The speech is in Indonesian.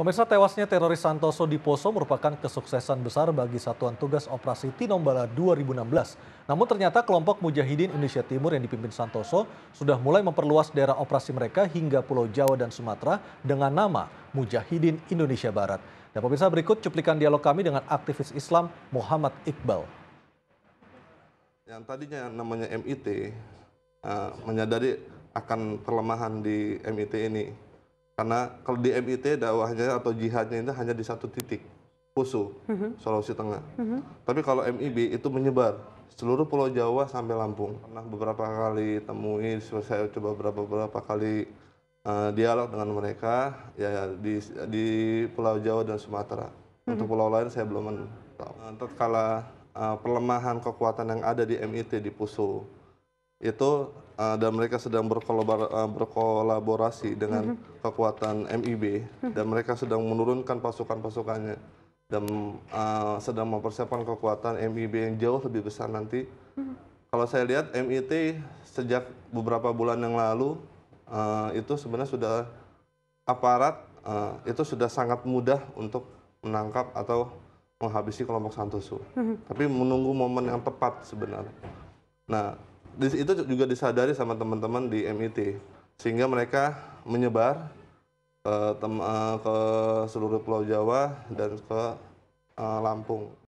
Pemirsa tewasnya teroris Santoso di Poso merupakan kesuksesan besar bagi Satuan Tugas Operasi Tinombala 2016. Namun ternyata kelompok Mujahidin Indonesia Timur yang dipimpin Santoso sudah mulai memperluas daerah operasi mereka hingga Pulau Jawa dan Sumatera dengan nama Mujahidin Indonesia Barat. Dan pemirsa berikut cuplikan dialog kami dengan aktivis Islam Muhammad Iqbal. Yang tadinya namanya MIT uh, eh, menyadari akan perlemahan di MIT ini karena kalau di MIT dakwahnya atau jihadnya itu hanya di satu titik, Poso, mm-hmm. Sulawesi Tengah. Mm-hmm. Tapi kalau MIB itu menyebar seluruh Pulau Jawa sampai Lampung. Pernah beberapa kali temui, saya coba beberapa beberapa kali uh, dialog dengan mereka ya di di Pulau Jawa dan Sumatera. Mm-hmm. Untuk pulau lain saya belum tahu. Uh, tatkala uh, eh, pelemahan kekuatan yang ada di MIT di Poso itu uh, dan mereka sedang berkolabor eh, berkolaborasi dengan mm -hmm. kekuatan MIB mhm. dan mereka sedang menurunkan pasukan-pasukannya dan uh, sedang mempersiapkan kekuatan MIB yang jauh lebih besar nanti. Mm -hmm. Kalau saya lihat MIT sejak beberapa bulan yang lalu uh, itu sebenarnya sudah aparat uh, itu sudah sangat mudah untuk menangkap atau menghabisi kelompok Santoso. Mm -hmm. Tapi menunggu momen yang tepat sebenarnya. Nah, itu juga disadari sama teman-teman di MIT sehingga mereka menyebar eh, eh, ke seluruh Pulau Jawa dan ke eh, Lampung.